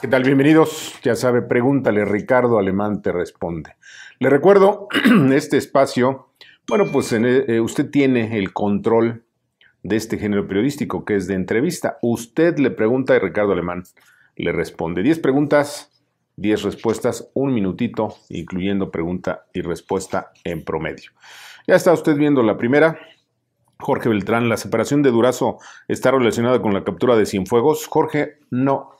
¿Qué tal? Bienvenidos. Ya sabe, pregúntale, Ricardo Alemán te responde. Le recuerdo, este espacio, bueno, pues eh, eh, usted tiene el control de este género periodístico que es de entrevista. Usted le pregunta y Ricardo Alemán le responde. Diez preguntas, diez respuestas, un minutito, incluyendo pregunta y respuesta en promedio. Ya está usted viendo la primera. Jorge Beltrán, ¿la separación de Durazo está relacionada con la captura de Cienfuegos? Jorge, no,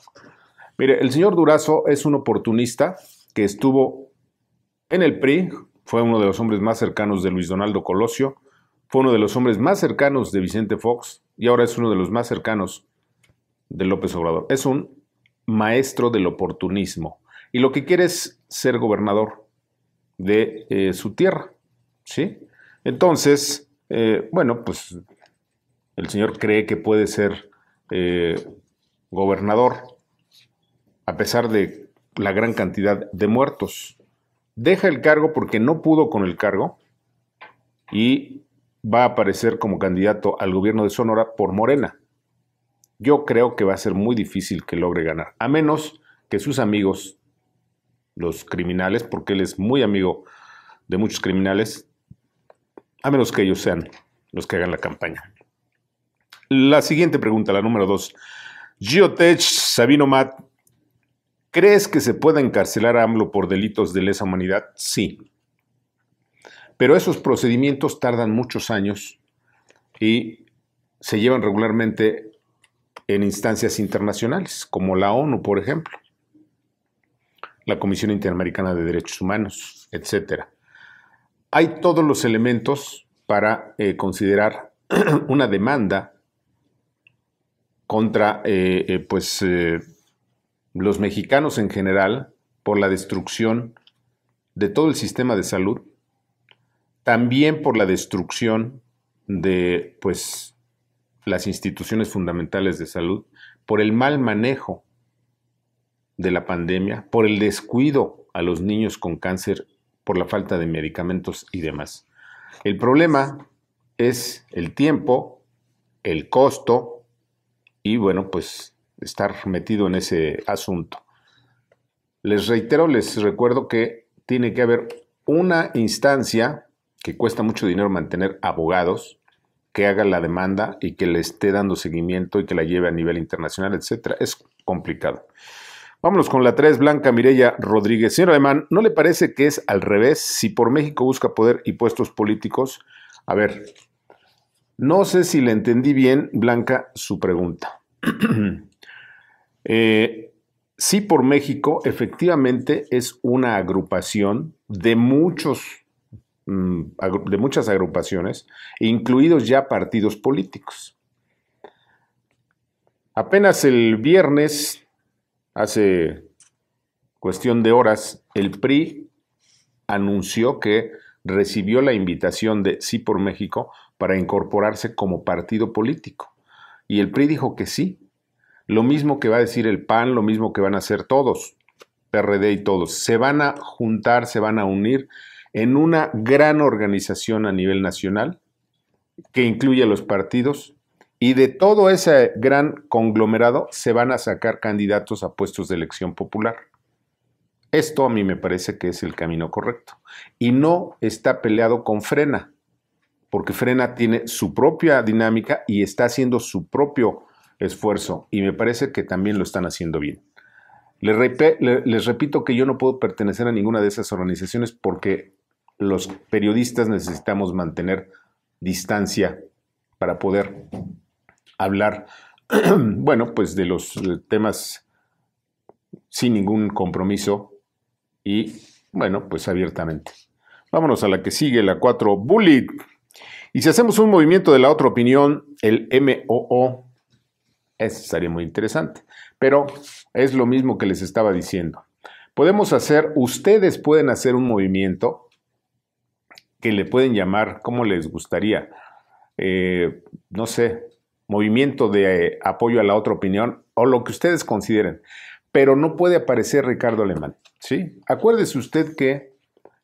Mire, el señor Durazo es un oportunista que estuvo en el PRI, fue uno de los hombres más cercanos de Luis Donaldo Colosio, fue uno de los hombres más cercanos de Vicente Fox y ahora es uno de los más cercanos de López Obrador. Es un maestro del oportunismo y lo que quiere es ser gobernador de eh, su tierra, ¿sí? Entonces, eh, bueno, pues el señor cree que puede ser eh, gobernador a pesar de la gran cantidad de muertos. Deja el cargo porque no pudo con el cargo y va a aparecer como candidato al gobierno de Sonora por Morena. Yo creo que va a ser muy difícil que logre ganar, a menos que sus amigos, los criminales, porque él es muy amigo de muchos criminales, a menos que ellos sean los que hagan la campaña. La siguiente pregunta, la número dos. Giotech Sabino Mat, ¿Crees que se pueda encarcelar a AMLO por delitos de lesa humanidad? Sí. Pero esos procedimientos tardan muchos años y se llevan regularmente en instancias internacionales, como la ONU, por ejemplo, la Comisión Interamericana de Derechos Humanos, etc. Hay todos los elementos para eh, considerar una demanda contra eh, eh, pues, los mexicanos en general por la destrucción de todo el sistema de salud, también por la destrucción de pues las instituciones fundamentales de salud, por el mal manejo de la pandemia, por el descuido a los niños con cáncer, por la falta de medicamentos y demás. El problema es el tiempo, el costo y bueno, pues estar metido en ese asunto. Les reitero, les recuerdo que tiene que haber una instancia que cuesta mucho dinero mantener abogados que haga la demanda y que le esté dando seguimiento y que la lleve a nivel internacional, etcétera. Es complicado. Vámonos con la 3, Blanca Mirella Rodríguez. Señor Alemán, ¿no le parece que es al revés? Si por México busca poder y puestos políticos. A ver, no sé si le entendí bien, Blanca, su pregunta. Eh, sí por México efectivamente es una agrupación de muchos mm, de muchas agrupaciones, incluidos ya partidos políticos. Apenas el viernes, hace cuestión de horas, el PRI anunció que recibió la invitación de Sí por México para incorporarse como partido político. Y el PRI dijo que sí, lo mismo que va a decir el PAN, lo mismo que van a hacer todos, PRD y todos. Se van a juntar, se van a unir en una gran organización a nivel nacional que incluye a los partidos y de todo ese gran conglomerado se van a sacar candidatos a puestos de elección popular. Esto a mí me parece que es el camino correcto. Y no está peleado con Frena, porque Frena tiene su propia dinámica y está haciendo su propio esfuerzo y me parece que también lo están haciendo bien. Les, repito que yo no puedo pertenecer a ninguna de esas organizaciones porque los periodistas necesitamos mantener distancia para poder hablar, bueno, pues de los eh, temas sin ningún compromiso y, bueno, pues abiertamente. Vámonos a la que sigue, la 4, Bullet. Y si hacemos un movimiento de la otra opinión, el MOO eso estaría muy interesante. Pero es lo mismo que les estaba diciendo. Podemos hacer, ustedes pueden hacer un movimiento que le pueden llamar, como les gustaría? Eh, no sé, movimiento de eh, apoyo a la otra opinión o lo que ustedes consideren. Pero no puede aparecer Ricardo Alemán. ¿sí? Acuérdese usted que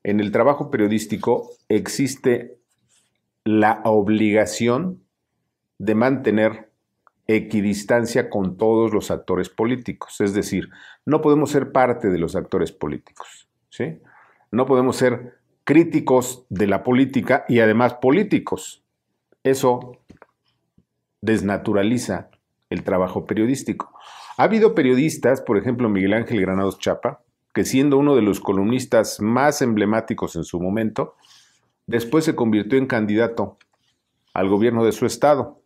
en el trabajo periodístico existe la obligación de mantener equidistancia con todos los actores políticos. Es decir, no podemos ser parte de los actores políticos. ¿sí? No podemos ser críticos de la política y además políticos. Eso desnaturaliza el trabajo periodístico. Ha habido periodistas, por ejemplo Miguel Ángel Granados Chapa, que siendo uno de los columnistas más emblemáticos en su momento, después se convirtió en candidato al gobierno de su estado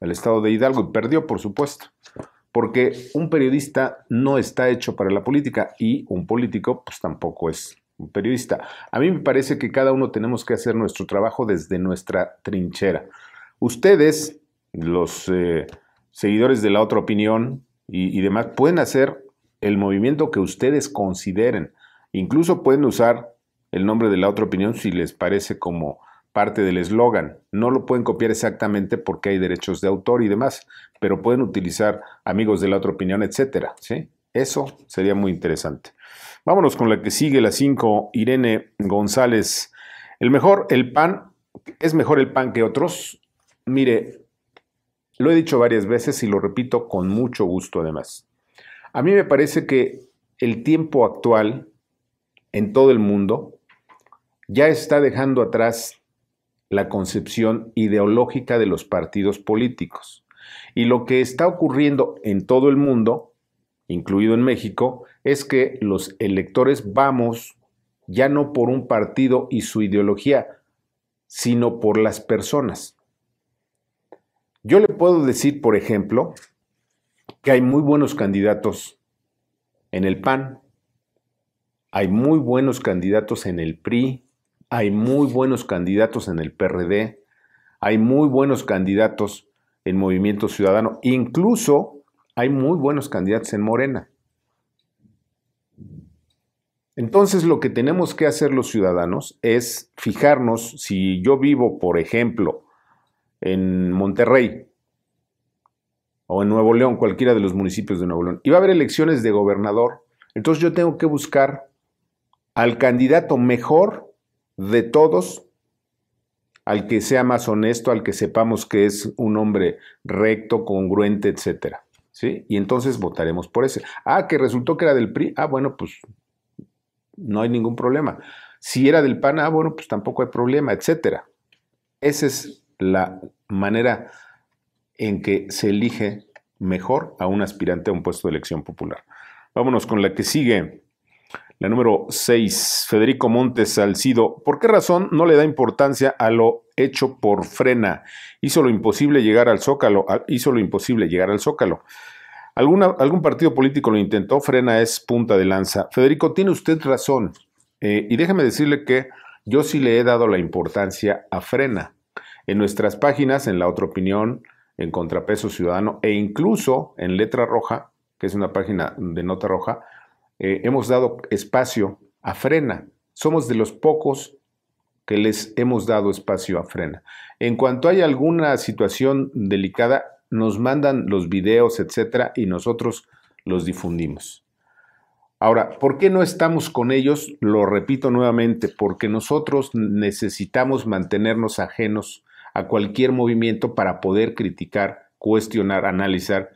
el estado de Hidalgo y perdió, por supuesto, porque un periodista no está hecho para la política y un político pues tampoco es un periodista. A mí me parece que cada uno tenemos que hacer nuestro trabajo desde nuestra trinchera. Ustedes, los eh, seguidores de la otra opinión y demás, pueden hacer el movimiento que ustedes consideren. Incluso pueden usar el nombre de la otra opinión si les parece como parte del eslogan. No lo pueden copiar exactamente porque hay derechos de autor y demás, pero pueden utilizar amigos de la otra opinión, etcétera. Eso sería muy interesante. Vámonos con la que sigue, la 5, Irene González. El mejor, el pan, es mejor el pan que otros. Mire, lo he dicho varias veces y lo repito con mucho gusto además. A mí me parece que el tiempo actual en todo el mundo ya está dejando atrás la concepción ideológica de los partidos políticos. Y lo que está ocurriendo en todo el mundo, incluido en México, es que los electores vamos ya no por un partido y su ideología, sino por las personas. Yo le puedo decir, por ejemplo, que hay muy buenos candidatos en el PAN, hay muy buenos candidatos en el PRI, hay muy buenos candidatos en el PRD, hay muy buenos candidatos en Movimiento Ciudadano, incluso hay muy buenos candidatos en Morena. Entonces lo que tenemos que hacer los ciudadanos es fijarnos, si yo vivo, por ejemplo, en Monterrey o en Nuevo León, cualquiera de los municipios de Nuevo León, y va a haber elecciones de gobernador, entonces yo tengo que buscar al candidato mejor de todos, al que sea más honesto, al que sepamos que es un hombre recto, congruente, etcétera. ¿Sí? Y entonces votaremos por ese. Ah, que resultó que era del PRI. Ah, bueno, pues no hay ningún problema. Si era del PAN, ah, bueno, pues tampoco hay problema, etcétera. Esa es la manera en que se elige mejor a un aspirante a un puesto de elección popular. Vámonos con la que sigue. La número 6, Federico Montes Salcido. ¿Por qué razón no le da importancia a lo hecho por Frena? Hizo lo imposible llegar al Zócalo. Hizo lo imposible llegar al Zócalo. algún partido político lo intentó, Frena es punta de lanza. Federico, tiene usted razón. Eh, y déjeme decirle que yo sí le he dado la importancia a Frena. En nuestras páginas, en La Otra Opinión, en Contrapeso Ciudadano e incluso en Letra Roja, que es una página de nota roja, eh, hemos dado espacio a frena. Somos de los pocos que les hemos dado espacio a frena. En cuanto hay alguna situación delicada, nos mandan los videos, etcétera, y nosotros los difundimos. Ahora, ¿por qué no estamos con ellos? Lo repito nuevamente, porque nosotros necesitamos mantenernos ajenos a cualquier movimiento para poder criticar, cuestionar, analizar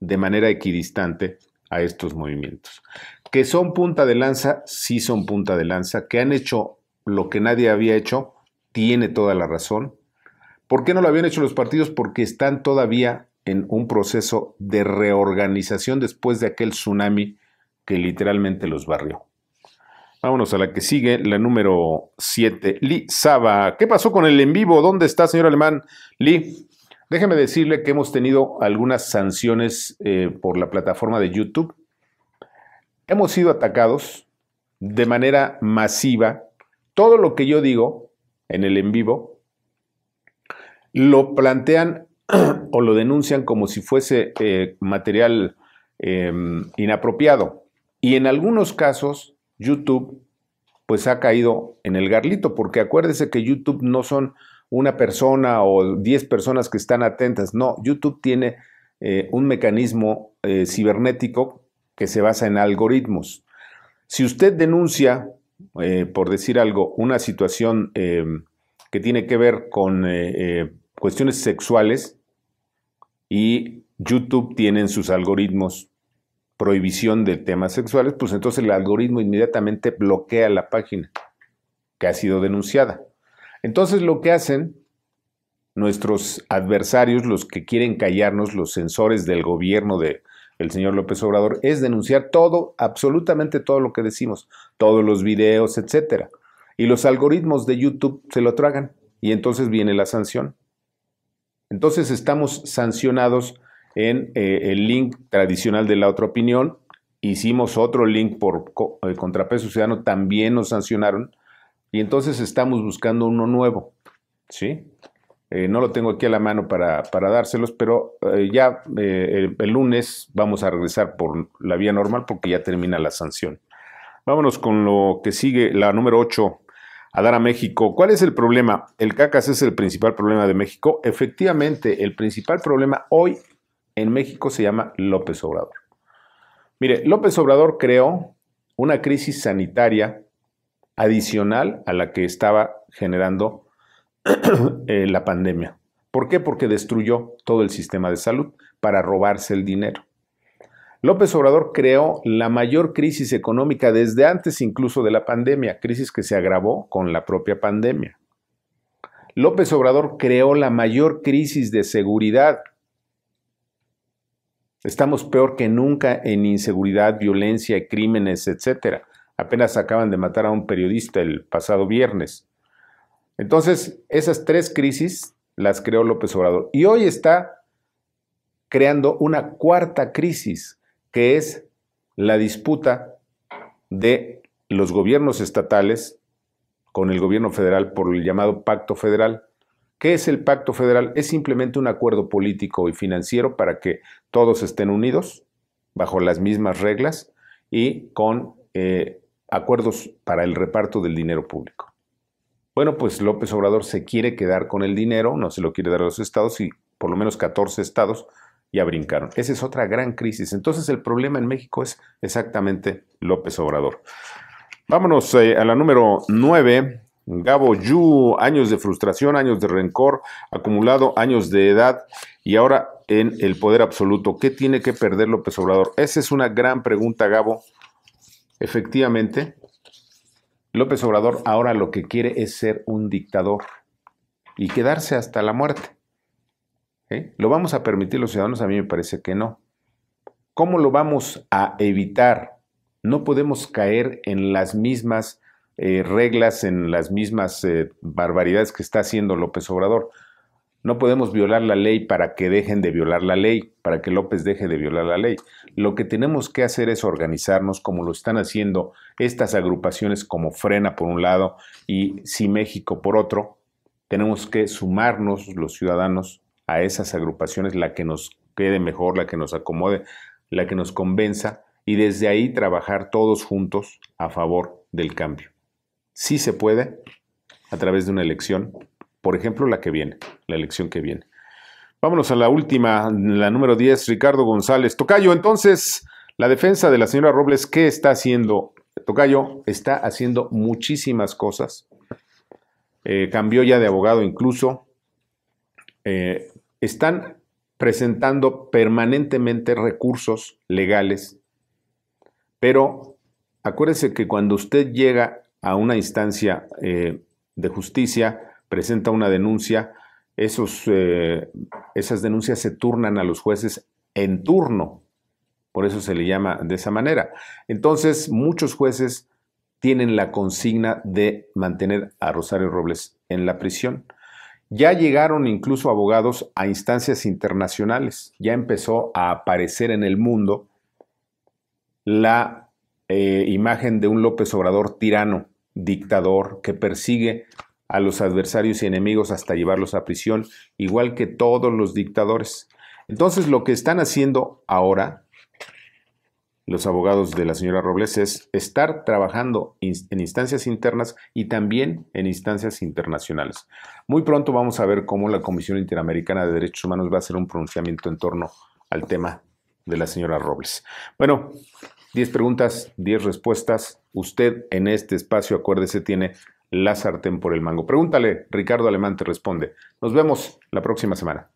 de manera equidistante a estos movimientos. Que son punta de lanza, sí son punta de lanza, que han hecho lo que nadie había hecho, tiene toda la razón. ¿Por qué no lo habían hecho los partidos? Porque están todavía en un proceso de reorganización después de aquel tsunami que literalmente los barrió. Vámonos a la que sigue, la número 7, Li Saba. ¿Qué pasó con el en vivo? ¿Dónde está, señor Alemán? Li. Déjeme decirle que hemos tenido algunas sanciones eh, por la plataforma de YouTube. Hemos sido atacados de manera masiva. Todo lo que yo digo en el en vivo lo plantean o lo denuncian como si fuese eh, material em, inapropiado. Y en algunos casos, YouTube pues ha caído en el garlito, porque acuérdese que YouTube no son una persona o 10 personas que están atentas. No, YouTube tiene eh, un mecanismo eh, cibernético que se basa en algoritmos. Si usted denuncia, eh, por decir algo, una situación que tiene que ver con cuestiones sexuales y YouTube tiene en sus algoritmos prohibición de temas sexuales, pues entonces el algoritmo inmediatamente bloquea la página que ha sido denunciada. Entonces lo que hacen nuestros adversarios, los que quieren callarnos, los censores del gobierno de el señor López Obrador, es denunciar todo, absolutamente todo lo que decimos, todos los videos, etcétera. Y los algoritmos de YouTube se lo tragan y entonces viene la sanción. Entonces estamos sancionados en eh, el link tradicional de la otra opinión. Hicimos otro link por eh, contrapeso ciudadano, también nos sancionaron. Y entonces estamos buscando uno nuevo, ¿sí? Eh, no lo tengo aquí a la mano para, dárselos, pero eh, ya eh, el, lunes vamos a regresar por la vía normal porque ya termina la sanción. Vámonos con lo que sigue, la número 8, a dar a México. ¿Cuál es el problema? ¿El CACAS es el principal problema de México? Efectivamente, el principal problema hoy en México se llama López Obrador. Mire, López Obrador creó una crisis sanitaria adicional a la que estaba generando eh, la pandemia. ¿Por qué? Porque destruyó todo el sistema de salud para robarse el dinero. López Obrador creó la mayor crisis económica desde antes incluso de la pandemia, crisis que se agravó con la propia pandemia. López Obrador creó la mayor crisis de seguridad. Estamos peor que nunca en inseguridad, violencia, crímenes, etcétera. Apenas acaban de matar a un periodista el pasado viernes. Entonces, esas tres crisis las creó López Obrador. Y hoy está creando una cuarta crisis, que es la disputa de los gobiernos estatales con el gobierno federal por el llamado pacto federal. ¿Qué es el pacto federal? Es simplemente un acuerdo político y financiero para que todos estén unidos bajo las mismas reglas y con eh, acuerdos para el reparto del dinero público. Bueno, pues López Obrador se quiere quedar con el dinero, no se lo quiere dar a los estados y por lo menos 14 estados ya brincaron. Esa es otra gran crisis. Entonces el problema en México es exactamente López Obrador. Vámonos eh, a la número 9. Gabo Yu, años de frustración, años de rencor, acumulado años de edad y ahora en el poder absoluto. ¿Qué tiene que perder López Obrador? Esa es una gran pregunta, Gabo. Efectivamente, López Obrador ahora lo que quiere es ser un dictador y quedarse hasta la muerte. ¿eh? ¿Lo vamos a permitir los ciudadanos? A mí me parece que no. ¿Cómo lo vamos a evitar? No podemos caer en las mismas eh, reglas, en las mismas eh, barbaridades que está haciendo López Obrador. No podemos violar la ley para que dejen de violar la ley, para que López deje de violar la ley. Lo que tenemos que hacer es organizarnos como lo están haciendo estas agrupaciones como Frena por un lado y Si México por otro. Tenemos que sumarnos los ciudadanos a esas agrupaciones, la que nos quede mejor, la que nos acomode, la que nos convenza y desde ahí trabajar todos juntos a favor del cambio. Sí se puede a través de una elección por ejemplo, la que viene, la elección que viene. Vámonos a la última, la número 10, Ricardo González. Tocayo, entonces, la defensa de la señora Robles, ¿qué está haciendo? Tocayo está haciendo muchísimas cosas. Eh, cambió ya de abogado incluso. Eh, están presentando permanentemente recursos legales, pero acuérdese que cuando usted llega a una instancia eh, de justicia, presenta una denuncia, esos, eh, esas denuncias se turnan a los jueces en turno, por eso se le llama de esa manera. Entonces, muchos jueces tienen la consigna de mantener a Rosario Robles en la prisión. Ya llegaron incluso abogados a instancias internacionales, ya empezó a aparecer en el mundo la eh, imagen de un López Obrador tirano, dictador, que persigue a los adversarios y enemigos hasta llevarlos a prisión, igual que todos los dictadores. Entonces lo que están haciendo ahora los abogados de la señora Robles es estar trabajando en instancias internas y también en instancias internacionales. Muy pronto vamos a ver cómo la Comisión Interamericana de Derechos Humanos va a hacer un pronunciamiento en torno al tema de la señora Robles. Bueno, 10 preguntas, 10 respuestas. Usted en este espacio, acuérdese, tiene la sartén por el mango. Pregúntale, Ricardo Alemán te responde. Nos vemos la próxima semana.